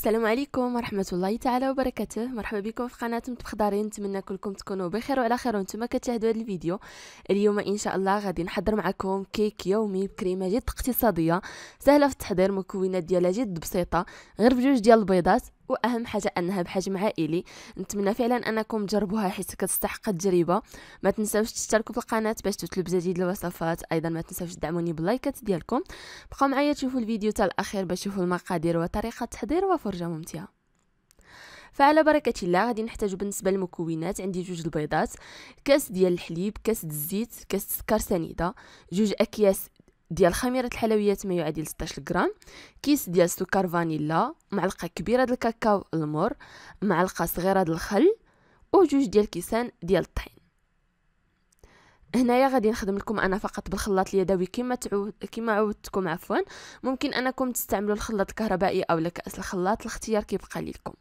السلام عليكم ورحمة الله تعالى وبركاته مرحبا بكم في قناة متخضرين نتمنى كلكم تكونوا بخير وعلى خير وانتم كتشاهدوا هذا الفيديو اليوم ان شاء الله غادي نحضر معكم كيك يومي بكريمة جد اقتصادية سهلة في التحضير مكونات ديالها جد بسيطة غير بجوج ديال البيضات واهم حاجه انها بحجم عائلي نتمنى فعلا انكم تجربوها حيت كتستحق التجربه ما تنساوش تشتركوا في القناه باش تطلب جديد الوصفات ايضا ما تنساوش تدعموني باللايكات ديالكم بقاو معايا تشوفوا الفيديو حتى الاخير باش تشوفوا المقادير وطريقه التحضير وفرجه ممتعه فعلى بركة الله غادي نحتاجو بالنسبة للمكونات عندي جوج البيضات كاس ديال الحليب كاس الزيت كاس السكر سنيدة جوج أكياس ديال خميرة الحلويات ما يعادل 16 غرام كيس ديال سكر فانيلا معلقة كبيرة ديال الكاكاو المر معلقة صغيرة ديال الخل وجوج ديال كيسان ديال الطحين هنايا غادي نخدم لكم انا فقط بالخلاط اليدوي كما تعود كما عودتكم عفوا ممكن انكم تستعملوا الخلاط الكهربائي او كاس الخلاط الاختيار كيبقى لكم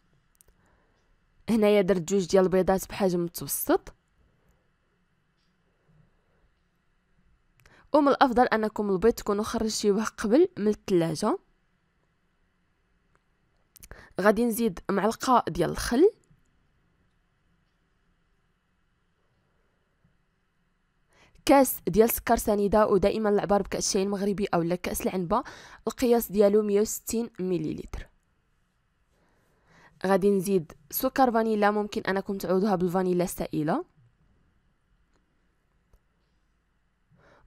هنايا درت جوج ديال البيضات بحجم متوسط ومن الافضل انكم البيض تكونوا خرجتيوه قبل من الثلاجه غادي نزيد معلقه ديال الخل كاس ديال سكر سنيده ودائما العبار بكاس الشاي المغربي اولا كاس العنبه القياس ديالو 160 مليلتر غادي نزيد سكر فانيلا ممكن انكم تعوضوها بالفانيلا السائله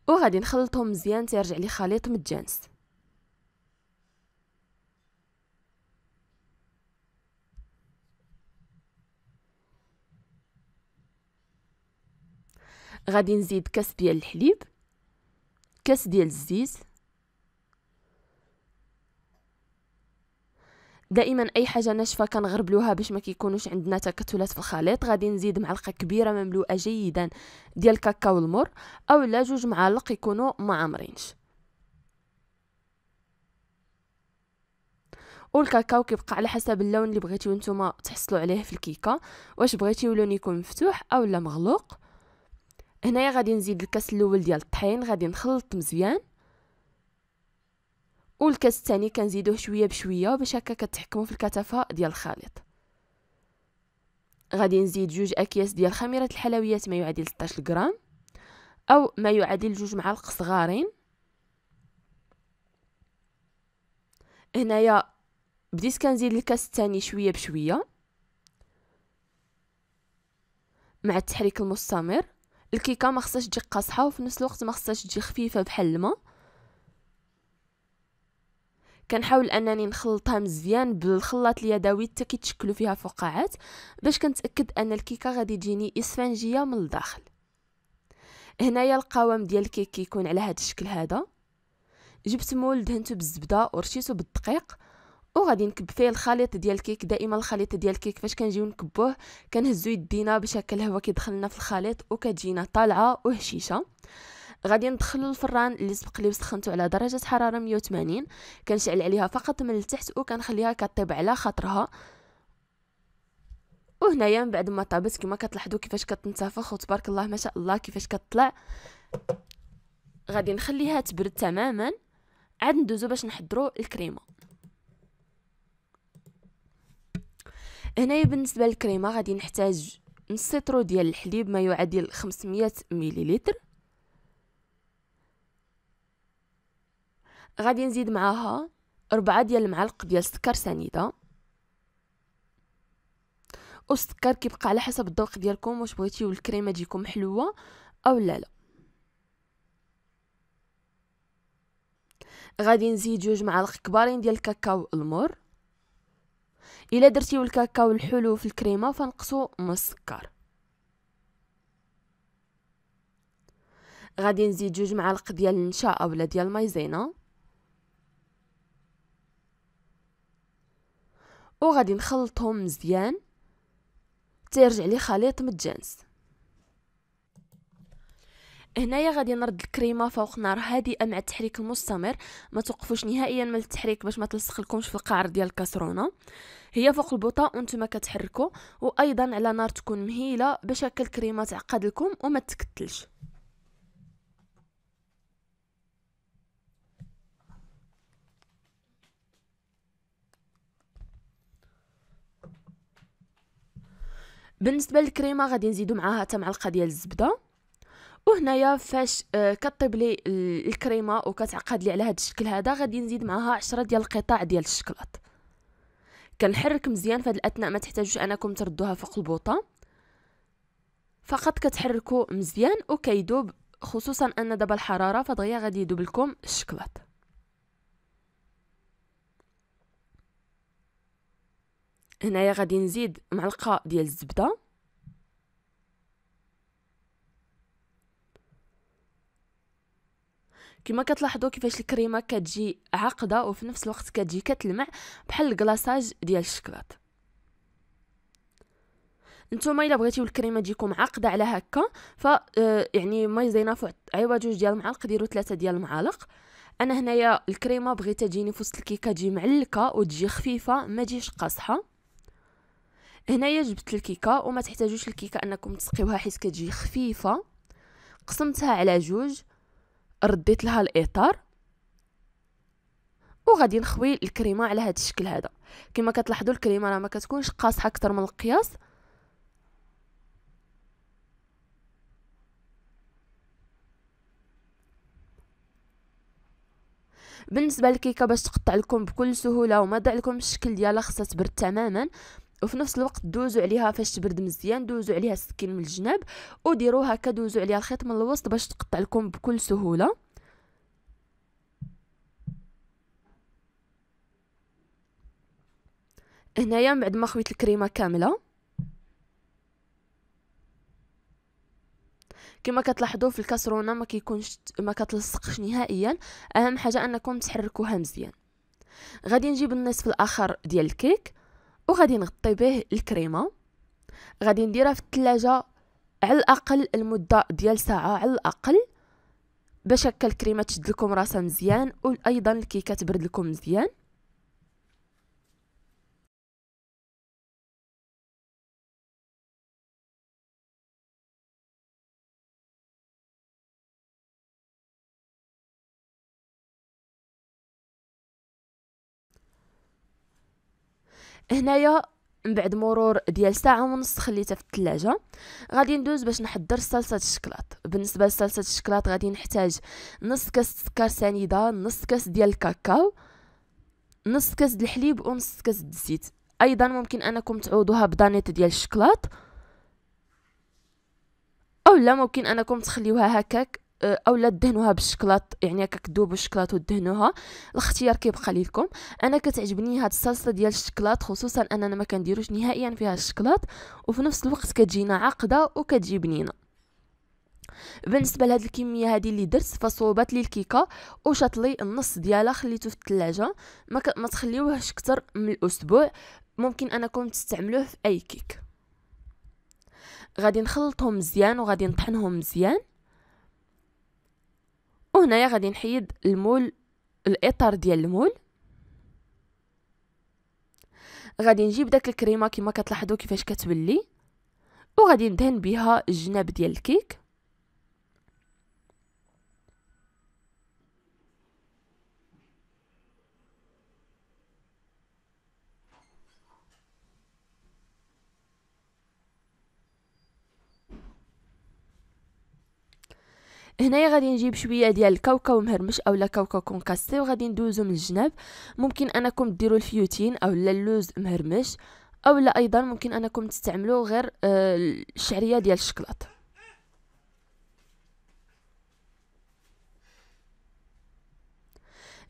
وغادي نخلطهم مزيان تيرجع لي خليط متجانس غادي نزيد كاس ديال الحليب كاس ديال الزيت دائما اي حاجه ناشفه كنغربلوها باش ما كيكونوش عندنا تكتلات في الخليط غادي نزيد معلقه كبيره مملوءه جيدا ديال الكاكاو المر اولا جوج معالق يكونوا معمرينش والكاكاو كيبقى على حسب اللون اللي بغيتيو نتوما تحصلوا عليه في الكيكه واش بغيتيو لون يكون مفتوح اولا مغلوق هنايا غادي نزيد الكاس الاول ديال الطحين غادي نخلط مزيان والكاس الثاني كنزيدوه شويه بشويه باش هكا كتحكموا في الكثافه ديال الخليط غادي نزيد جوج اكياس ديال خميره الحلويات ما يعادل 16 غرام او ما يعادل جوج معالق صغارين هنايا بديت كنزيد الكاس الثاني شويه بشويه مع التحريك المستمر الكيكه ما خصهاش تجي قاصحه وفي نفس الوقت ما خصهاش تجي خفيفه بحال الماء كنحاول انني نخلطها مزيان بالخلاط اليدوي حتى كيتشكلوا فيها فقاعات باش كنتاكد ان الكيكه غادي تجيني اسفنجيه من الداخل هنايا القوام ديال الكيك كيكون على هذا الشكل هذا جبت مول دهنته بالزبده ورشيته بالدقيق وغادي نكب فيه الخليط ديال الكيك دائما الخليط ديال الكيك فاش كنجيو نكبوه كنهزو يدينا باش هكا كيدخلنا في الخليط وكتجينا طالعه وهشيشه غادي ندخل الفران اللي سبق لي وسخنته على درجه حراره 180 كنشعل عليها فقط من التحت وكنخليها كطيب على خاطرها وهنايا من بعد ما طابت كما كتلاحظوا كيفاش كتنتفخ وتبارك الله ما شاء الله كيفاش كتطلع غادي نخليها تبرد تماما عاد ندوزو باش نحضرو الكريمه هنايا بالنسبه للكريمه غادي نحتاج نص سيترو ديال الحليب ما يعادل 500 مليلتر غادي نزيد معاها ربعة ديال المعالق ديال السكر سنيده والسكر كيبقى على حسب الذوق ديالكم واش بغيتيو الكريمه تجيكم حلوه او لا لا غادي نزيد جوج معالق كبارين ديال الكاكاو المر الا درتيو الكاكاو الحلو في الكريمه فنقصوا من السكر غادي نزيد جوج معالق ديال النشا اولا ديال مايزينا وغادي نخلطهم مزيان تيرجع لي خليط متجانس هنايا غادي نرد الكريمه فوق نار هادئه مع التحريك المستمر ما توقفوش نهائيا من التحريك باش ما تلصق لكمش في القعر ديال الكاسرونه هي فوق البوطه وانتم كتحركوا وايضا على نار تكون مهيله باش هكا الكريمه تعقد لكم وما تكتلش بالنسبه للكريمه غادي نزيدو معاها حتى معلقه ديال الزبده وهنايا فاش آه، كطيب لي الكريمه وكتعقد لي على هذا الشكل هذا غادي نزيد معاها 10 ديال القطع ديال الشكلاط كنحرك مزيان في الاثناء ما تحتاجوش انكم تردوها فوق البوطه فقط كتحركوا مزيان وكيدوب خصوصا ان دابا الحراره فدغيا غادي يدوب لكم الشكلاط هنايا غادي نزيد معلقه ديال الزبده كما كتلاحظوا كيفاش الكريمه كتجي عقده وفي نفس الوقت كتجي كتلمع بحال الكلاصاج ديال الشكلاط نتوما الا بغيتيو الكريمه تجيكم عقده على هكا ف آه، يعني ما زينه فوق عوض جوج ديال المعالق ديروا ثلاثه ديال المعالق انا هنايا الكريمه بغيتها تجيني في وسط الكيكه تجي معلكه وتجي خفيفه ما تجيش قاصحه هنايا جبت الكيكه وما تحتاجوش الكيكه انكم تسقيوها حيت كتجي خفيفه قسمتها على جوج رديت لها الاطار وغادي نخوي الكريمه على هذا الشكل هذا كما كتلاحظوا الكريمه راه ما كتكونش قاصحه اكثر من القياس بالنسبه للكيكه باش تقطع لكم بكل سهوله وما ضع لكم الشكل ديالها خاصها تبرد تماما وفي نفس الوقت دوزوا عليها فاش تبرد مزيان دوزوا عليها السكين من الجناب وديروا هكا دوزوا عليها الخيط من الوسط باش تقطع لكم بكل سهوله هنايا من بعد ما خويت الكريمه كامله كما كتلاحظوا في الكاسرونه ما كيكونش ما كتلصقش نهائيا اهم حاجه انكم تحركوها مزيان غادي نجيب النصف الاخر ديال الكيك وغادي نغطي به الكريمه غادي نديرها في الثلاجه على الاقل المده ديال ساعه على الاقل باش هكا الكريمه تشد لكم راسها مزيان وايضا الكيكه تبرد لكم مزيان هنايا من بعد مرور ديال ساعه ونص خليتها في الثلاجه غادي ندوز باش نحضر صلصه الشكلاط بالنسبه لصلصه الشكلاط غادي نحتاج نص كاس سكر سنيده نص كاس ديال الكاكاو نص كاس الحليب ونص كاس الزيت ايضا ممكن انكم تعوضوها بدانيت ديال الشكلاط او لا ممكن انكم تخليوها هكاك آه، اولا دهنوها بالشكلاط يعني هكاك دوبوا الشكلاط ودهنوها الاختيار كيبقى ليكم انا كتعجبني هاد الصلصه ديال الشكلاط خصوصا اننا ما كنديروش نهائيا فيها الشكلاط وفي نفس الوقت كتجينا عقده وكتجي بنينه بالنسبه لهاد الكميه هادي اللي درت فصوبات لي الكيكه وشطلي النص ديالها خليته في الثلاجه ما, ك... ما تخليوهش اكثر من الاسبوع ممكن انكم تستعملوه في اي كيك غادي نخلطهم مزيان وغادي نطحنهم مزيان وهنايا غادي نحيد المول الاطار ديال المول غادي نجيب داك الكريمه كما كتلاحظوا كيفاش كتولي وغادي ندهن بها الجناب ديال الكيك هنايا غادي نجيب شويه ديال الكاوكاو مهرمش اولا كاوكاو كونكاسي وغادي ندوزو من الجناب ممكن انكم ديروا الفيوتين اولا اللوز مهرمش اولا ايضا ممكن انكم تستعملوا غير آه، الشعريه ديال الشكلاط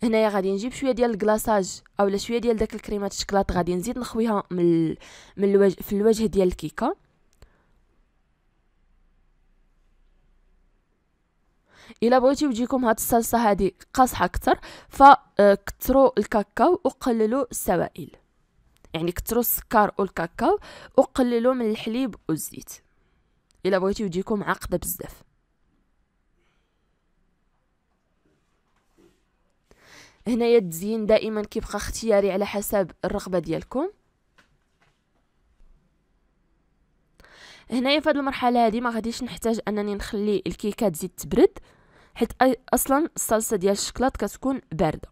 هنايا غادي نجيب شويه ديال الكلاصاج اولا شويه ديال داك الكريمات الشكلاط غادي نزيد نخويها من من الوجه في الوجه ديال الكيكه الا بغيتي يجيكم هاد الصلصه هادي قاصحه اكثر فكثروا آه، الكاكاو وقللوا السوائل يعني كثروا السكر والكاكاو وقللوا من الحليب والزيت الا بغيتي يجيكم عقده بزاف هنايا التزيين دائما كيبقى اختياري على حسب الرغبه ديالكم هنايا في هذه المرحله هذه ما غاديش نحتاج انني نخلي الكيكه تزيد تبرد حيت اصلا الصلصه ديال الشكلاط كتكون بارده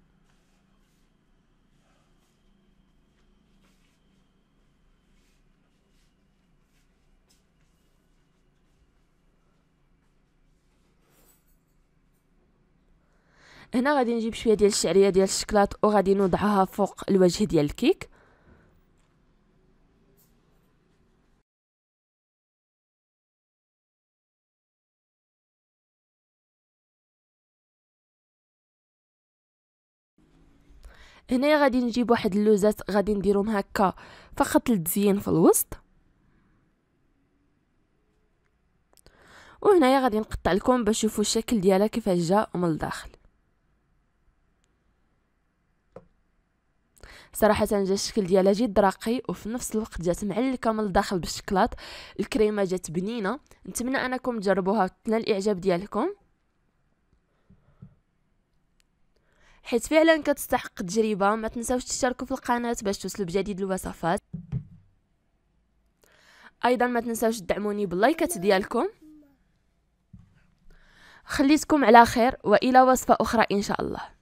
هنا غادي نجيب شويه ديال الشعريه ديال الشكلاط وغادي نوضعها فوق الوجه ديال الكيك هنا غادي نجيب واحد اللوزات غادي نديرهم هكا فقط للتزيين في الوسط وهنايا غادي نقطع لكم باش تشوفوا الشكل ديالها كيفاش جا من الداخل صراحه جا الشكل ديالها جد راقي وفي نفس الوقت جات معلكه من الداخل بالشكلاط الكريمه جات بنينه نتمنى انكم تجربوها تنال الاعجاب ديالكم حيت فعلا كتستحق تجربه ما تنساوش تشتركوا في القناه باش توصلوا بجديد الوصفات ايضا ما تنساوش تدعموني باللايكات ديالكم خليتكم على خير والى وصفه اخرى ان شاء الله